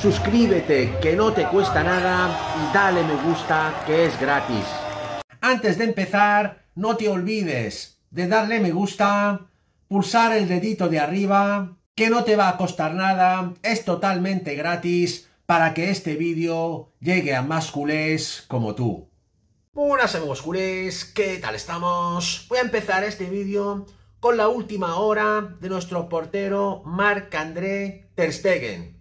suscríbete que no te cuesta nada y dale me gusta que es gratis. Antes de empezar, no te olvides de darle me gusta, pulsar el dedito de arriba, que no te va a costar nada, es totalmente gratis para que este vídeo llegue a más culés como tú. Buenas amigos culés, ¿qué tal estamos? Voy a empezar este vídeo con la última hora de nuestro portero Marc-André Ter Stegen.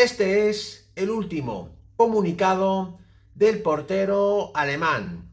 Este es el último comunicado del portero alemán.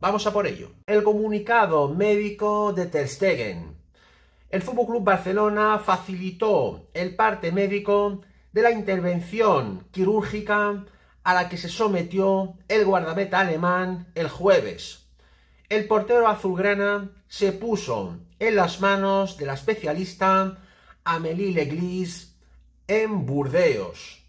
Vamos a por ello. El comunicado médico de Ter Stegen. El FC Barcelona facilitó el parte médico de la intervención quirúrgica a la que se sometió el guardameta alemán el jueves. El portero azulgrana se puso en las manos de la especialista Amélie Leglis en Burdeos.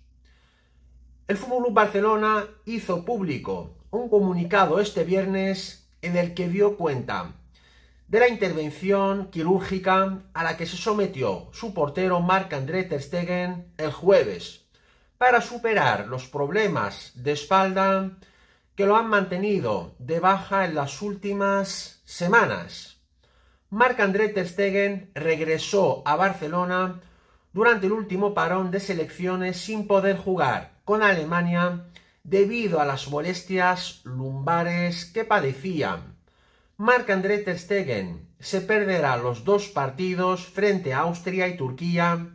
El Fútbol Club Barcelona hizo público un comunicado este viernes en el que dio cuenta de la intervención quirúrgica a la que se sometió su portero Marc-André Ter Stegen el jueves para superar los problemas de espalda que lo han mantenido de baja en las últimas semanas. Marc-André Ter Stegen regresó a Barcelona durante el último parón de selecciones sin poder jugar con Alemania debido a las molestias lumbares que padecía. Marc-André Stegen se perderá los dos partidos frente a Austria y Turquía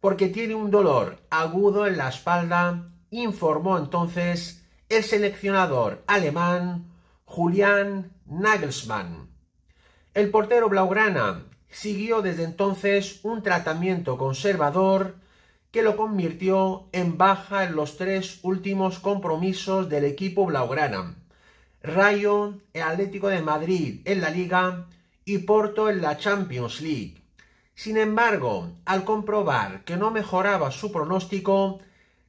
porque tiene un dolor agudo en la espalda, informó entonces el seleccionador alemán Julian Nagelsmann. El portero blaugrana siguió desde entonces un tratamiento conservador que lo convirtió en baja en los tres últimos compromisos del equipo blaugrana. Rayo, el Atlético de Madrid en la Liga y Porto en la Champions League. Sin embargo, al comprobar que no mejoraba su pronóstico,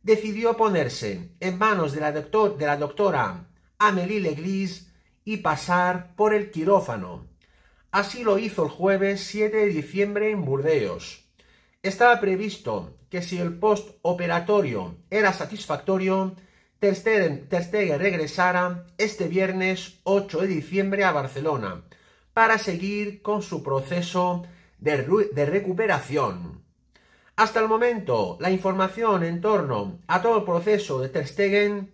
decidió ponerse en manos de la, doctora Amélie Legris y pasar por el quirófano. Así lo hizo el jueves 7 de diciembre en Burdeos. Estaba previsto que si el postoperatorio era satisfactorio, Ter Stegen regresara este viernes 8 de diciembre a Barcelona para seguir con su proceso de, recuperación. Hasta el momento, la información en torno a todo el proceso de Ter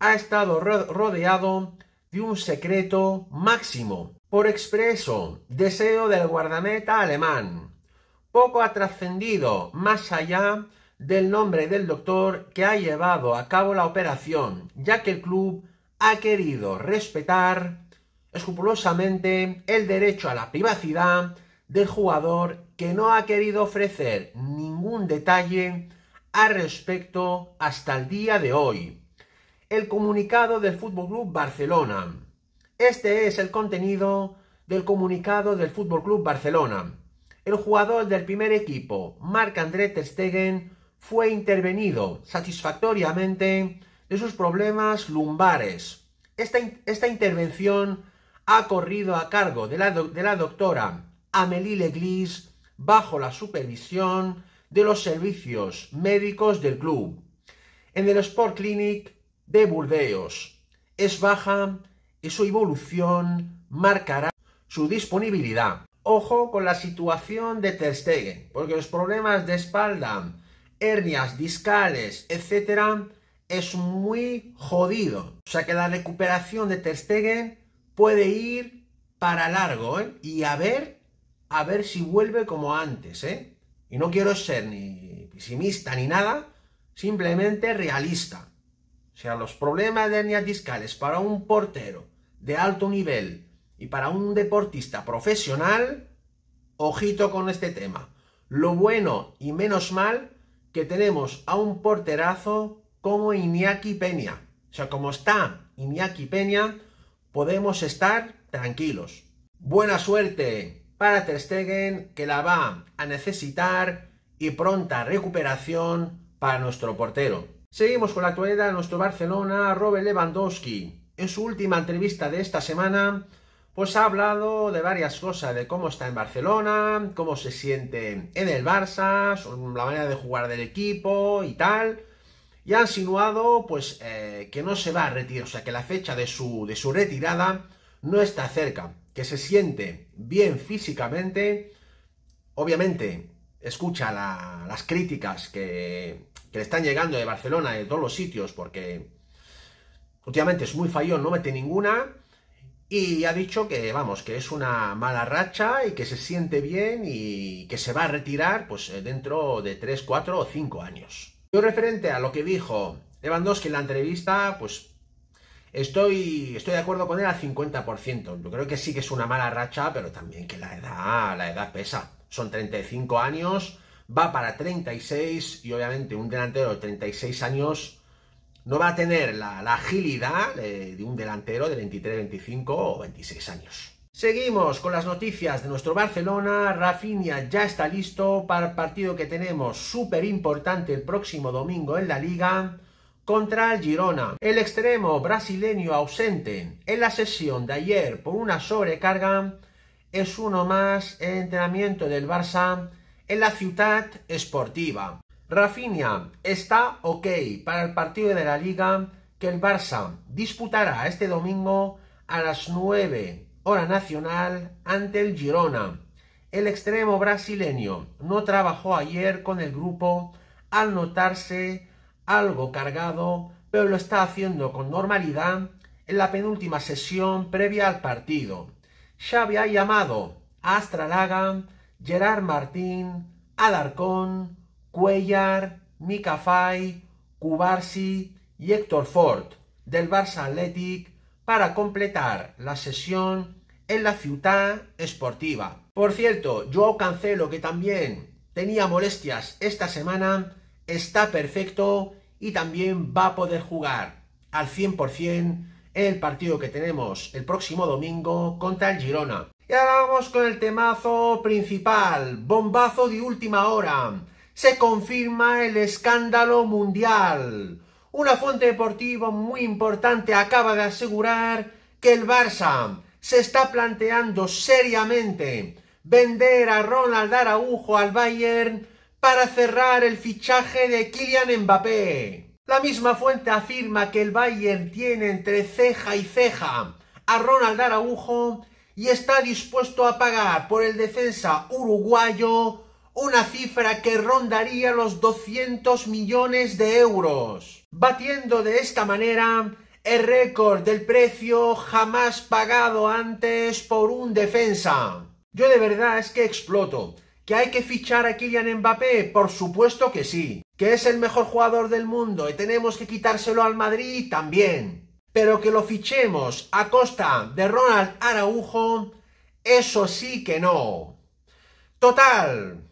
ha estado rodeado de un secreto máximo por expreso deseo del guardameta alemán. Poco ha trascendido más allá del nombre del doctor que ha llevado a cabo la operación, ya que el club ha querido respetar escrupulosamente el derecho a la privacidad del jugador que no ha querido ofrecer ningún detalle al respecto hasta el día de hoy. El comunicado del Fútbol Club Barcelona este es el contenido del comunicado del Fútbol Club Barcelona. El jugador del primer equipo, Marc-André Ter Stegen, fue intervenido satisfactoriamente de sus problemas lumbares. Esta, intervención ha corrido a cargo de la, doctora Amelie Leglis bajo la supervisión de los servicios médicos del club en el Sport Clinic de Burdeos. Es baja y su evolución marcará su disponibilidad. Ojo con la situación de Ter porque los problemas de espalda, hernias discales, etcétera, es muy jodido. O sea que la recuperación de Ter puede ir para largo, ¿eh? Y a ver, a ver si vuelve como antes, ¿eh? Y no quiero ser ni pesimista ni nada, simplemente realista. O sea, los problemas de hernias discales para un portero de alto nivel y para un deportista profesional, ojito con este tema. Lo bueno y menos mal que tenemos a un porterazo como Iñaki Peña. O sea, como está Iñaki Peña, podemos estar tranquilos. Buena suerte para Ter Stegen, que la va a necesitar, y pronta recuperación para nuestro portero. Seguimos con la actualidad de nuestro Barcelona, Robert Lewandowski, en su última entrevista de esta semana, pues ha hablado de varias cosas, de cómo está en Barcelona, cómo se siente en el Barça, la manera de jugar del equipo y tal. Y ha insinuado, pues, eh, que no se va a retirar, o sea, que la fecha de su, de su retirada no está cerca, que se siente bien físicamente. Obviamente, escucha las críticas que, que le están llegando de Barcelona, de todos los sitios, porque Últimamente es muy fallón, no mete ninguna. Y ha dicho que, vamos, que es una mala racha y que se siente bien y que se va a retirar pues eh, dentro de 3, 4 o 5 años. Yo referente a lo que dijo Lewandowski en la entrevista, pues estoy, estoy de acuerdo con él al 50%. Yo creo que sí que es una mala racha, pero también que la edad, la edad pesa. Son 35 años, va para 36 y obviamente un delantero de 36 años no va a tener la, agilidad de un delantero de 23, 25 o 26 años. Seguimos con las noticias de nuestro Barcelona. Rafinha ya está listo para el partido que tenemos súper importante el próximo domingo en la Liga contra el Girona. El extremo brasileño ausente en la sesión de ayer por una sobrecarga es uno más en entrenamiento del Barça en la ciudad esportiva. Rafinha está ok para el partido de la Liga que el Barça disputará este domingo a las 9 hora nacional ante el Girona. El extremo brasileño no trabajó ayer con el grupo al notarse algo cargado, pero lo está haciendo con normalidad en la penúltima sesión previa al partido. Xavi ha llamado a Astralaga, Gerard Martín, Alarcón, Cuellar, Mika Fay, y Héctor Ford del Barça Athletic para completar la sesión en la ciudad esportiva. Por cierto, yo Cancelo, que también tenía molestias esta semana, está perfecto y también va a poder jugar al 100% el partido que tenemos el próximo domingo contra el Girona. Y ahora vamos con el temazo principal, bombazo de última hora se confirma el escándalo mundial. Una fuente deportiva muy importante acaba de asegurar que el Barça se está planteando seriamente vender a Ronald Araujo al Bayern para cerrar el fichaje de Kylian Mbappé. La misma fuente afirma que el Bayern tiene entre ceja y ceja a Ronald Araujo y está dispuesto a pagar por el defensa uruguayo una cifra que rondaría los 200 millones de euros, batiendo de esta manera el récord del precio jamás pagado antes por un defensa. Yo de verdad es que exploto. ¿Que hay que fichar a Kylian Mbappé? Por supuesto que sí. ¿Que es el mejor jugador del mundo y tenemos que quitárselo al Madrid? También. Pero que lo fichemos a costa de Ronald Araujo, eso sí que no. Total,